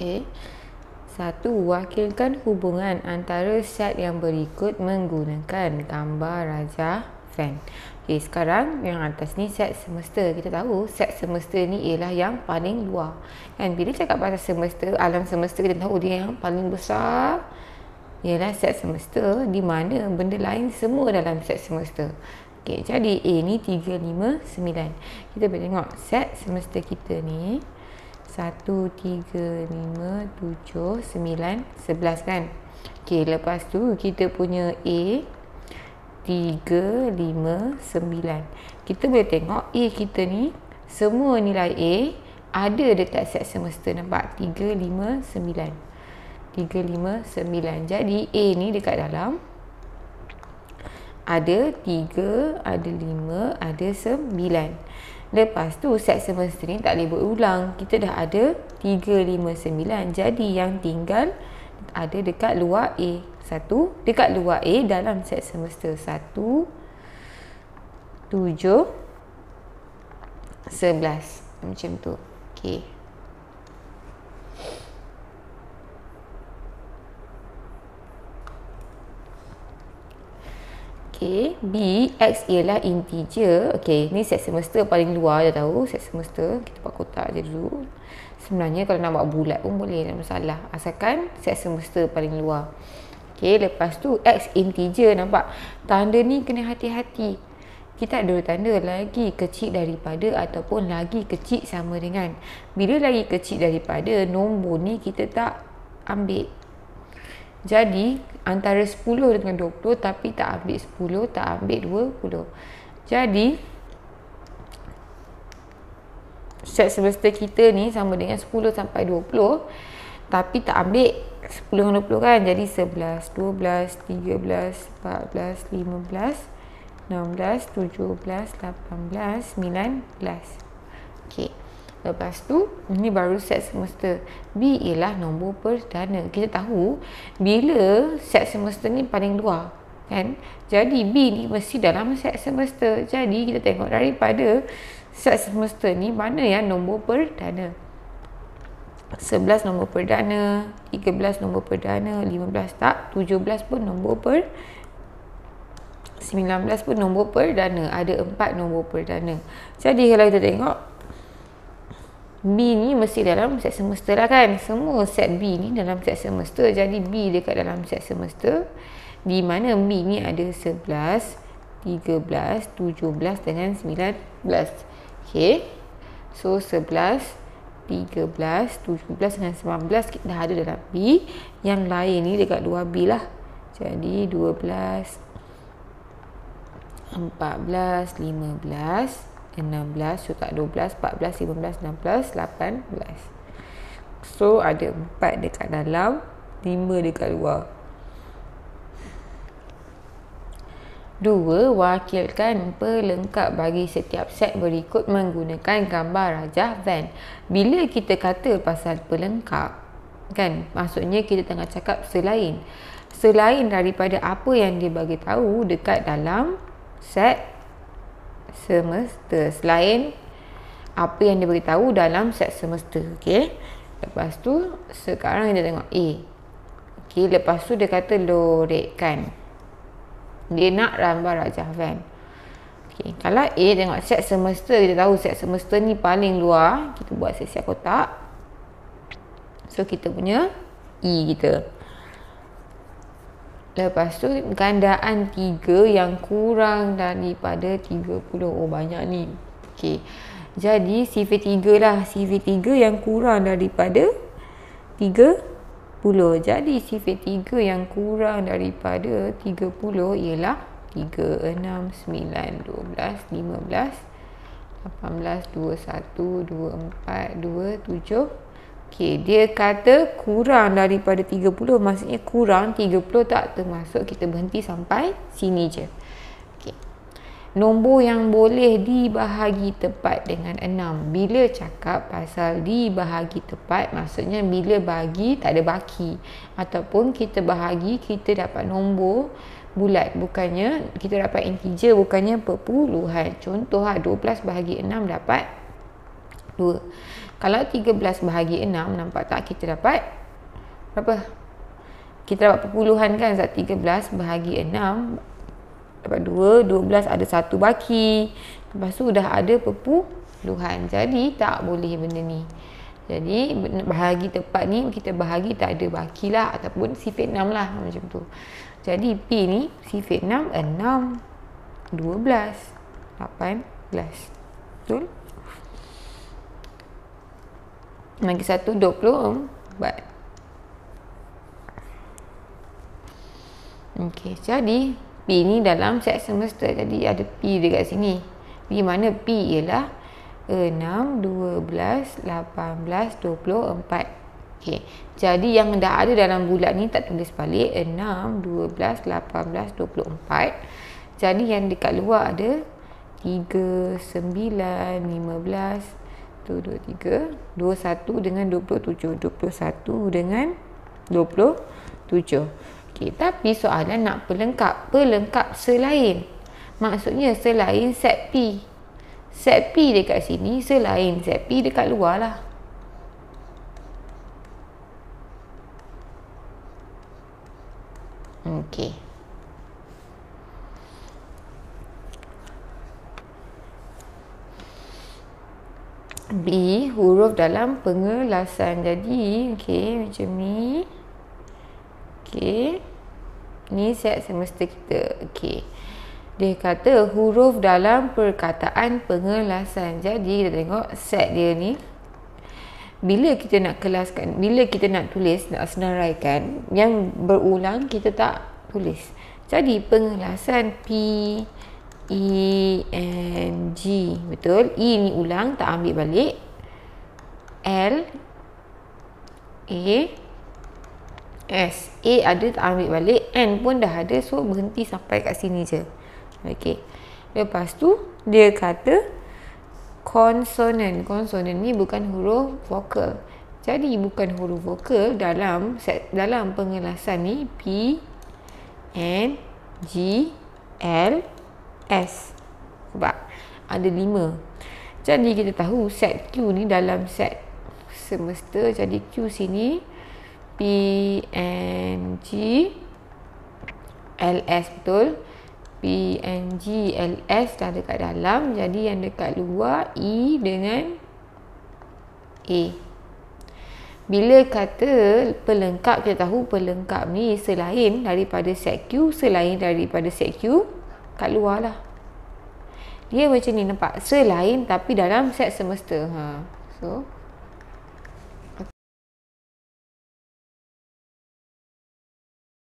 A. Eh, satu, wakilkan hubungan antara set yang berikut menggunakan gambar Raja Fan. Okay, sekarang yang atas ni set semesta. Kita tahu set semesta ni ialah yang paling luar. Dan Bila cakap pasal semesta, alam semesta kita tahu dia yang paling besar ialah set semesta di mana benda lain semua dalam set semesta. Okay, jadi A ni 359. Kita boleh tengok set semesta kita ni. Satu tiga lima tujuh sembilan sebelas kan Okey, lepas tu kita punya A tiga lima sembilan. Kita boleh tengok A kita ni Semua nilai A Ada dekat set semester nampak tiga lima sembilan tiga lima sembilan Jadi A ni dekat dalam Ada tiga ada lima ada sembilan. Lepas tu set semester ni tak boleh buat ulang. Kita dah ada 3, 5, 9. Jadi yang tinggal ada dekat luar A. Satu, dekat luar A dalam set semester. Satu, tujuh, sebelas. Macam tu. Okay. Okay. B, X ialah integer. Okey, ni set semester paling luar dah tahu. Set semester. Kita buat kotak je dulu. Sebenarnya kalau nak buat bulat pun boleh. Tak masalah. Asalkan set semester paling luar. Okey, lepas tu X integer nampak. Tanda ni kena hati-hati. Kita ada dua tanda lagi kecil daripada ataupun lagi kecil sama dengan. Bila lagi kecil daripada nombor ni kita tak ambil jadi antara 10 dengan 20 tapi tak ambil 10, tak ambil 20. Jadi set semester kita ni sama dengan 10 sampai 20 tapi tak ambil 10 dengan 20 kan. Jadi 11, 12, 13, 14, 15, 16, 17, 18, 19, 20. Okey. Lepas tu, ini baru set semester. B ialah nombor perdana. Kita tahu bila set semester ni paling luar. Kan? Jadi B ni mesti dalam set semester. Jadi kita tengok daripada set semester ni mana yang nombor perdana. 11 nombor perdana, 13 nombor perdana, 15 tak, 17 pun nombor per 19 pun nombor perdana. Ada 4 nombor perdana. Jadi kalau kita tengok B ni mesti dalam set semesta lah kan Semua set B ni dalam set semesta Jadi B dekat dalam set semesta Di mana B ni ada 11, 13, 17 dengan 19 Okay So 11, 13, 17 dengan 19 Dah ada dalam B Yang lain ni dekat luar B lah Jadi 12 14, 15 16 12 14 15 16 18 so ada 4 dekat dalam 5 dekat luar 2 wakilkan pelengkap bagi setiap set berikut menggunakan gambar rajah van bila kita kata pasal pelengkap kan maksudnya kita tengah cakap selain selain daripada apa yang dia bagi tahu dekat dalam set Semester selain apa yang dia beritahu dalam set semester, okey lepas tu sekarang kita tengok A okey lepas tu dia kata lorek kan dia nak rambar rajah van. okey kalau A tengok set semester kita tahu set semester ni paling luar kita buat set-set kotak so kita punya E kita Lepas tu gandaan 3 yang kurang daripada 30. Oh banyak ni. Okay, Jadi CV3 lah. CV3 yang kurang daripada 30. Jadi CV3 yang kurang daripada 30 ialah 3, 6, 9, 12, 15, 18, 21, 24, 27, Okey, dia kata kurang daripada 30, maksudnya kurang 30 tak termasuk kita berhenti sampai sini je. Okey. Nombor yang boleh dibahagi tepat dengan 6. Bila cakap pasal dibahagi tepat, maksudnya bila bagi tak ada baki ataupun kita bahagi kita dapat nombor bulat bukannya kita dapat integer bukannya perpuluhan. Contohlah 12 bahagi 6 dapat 2. Kalau 13 bahagi 6 nampak tak kita dapat berapa? Kita dapat perpuluhan kan Zat 13 bahagi 6 dapat 2, 12 ada 1 baki. Lepas tu dah ada perpuluhan. Jadi tak boleh benda ni. Jadi bahagi tepat ni kita bahagi tak ada baki lah ataupun sifat 6 lah macam tu. Jadi P ni sifat 6, 6, 12, 8, 12. Betul? lagi satu 20 um, buat ok jadi P ni dalam set semester jadi ada P dekat sini di mana P ialah 6, 12, 18, 24 Okey, jadi yang dah ada dalam bulat ni tak tulis balik 6, 12, 18, 24 jadi yang dekat luar ada 3, 9, 15, satu, dua, tiga Dua satu dengan dua puluh tujuh Dua puluh satu dengan dua puluh tujuh Okey, tapi soalan nak pelengkap Pelengkap selain Maksudnya selain set P Set P dekat sini Selain set P dekat luar lah Okay. B huruf dalam pengelasan. Jadi, okey macam ni. Okey. Ni set semester kita. Okey. Dia kata huruf dalam perkataan pengelasan. Jadi, kita tengok set dia ni. Bila kita nak kelaskan, bila kita nak tulis, nak senaraikan, yang berulang kita tak tulis. Jadi, pengelasan P, E N G betul E ni ulang tak ambil balik L A S A ada tak ambil balik N pun dah ada so berhenti sampai kat sini je okey lepas tu dia kata konsonan konsonan ni bukan huruf vokal jadi bukan huruf vokal dalam dalam pengelasan ni P N G L S sebab ada 5 jadi kita tahu set Q ni dalam set semester jadi Q sini P N G L S betul P N G L S dah dekat dalam jadi yang dekat luar E dengan A bila kata pelengkap kita tahu pelengkap ni selain daripada set Q selain daripada set Q kat luar lah dia macam ni nampak selain tapi dalam set semester ha. so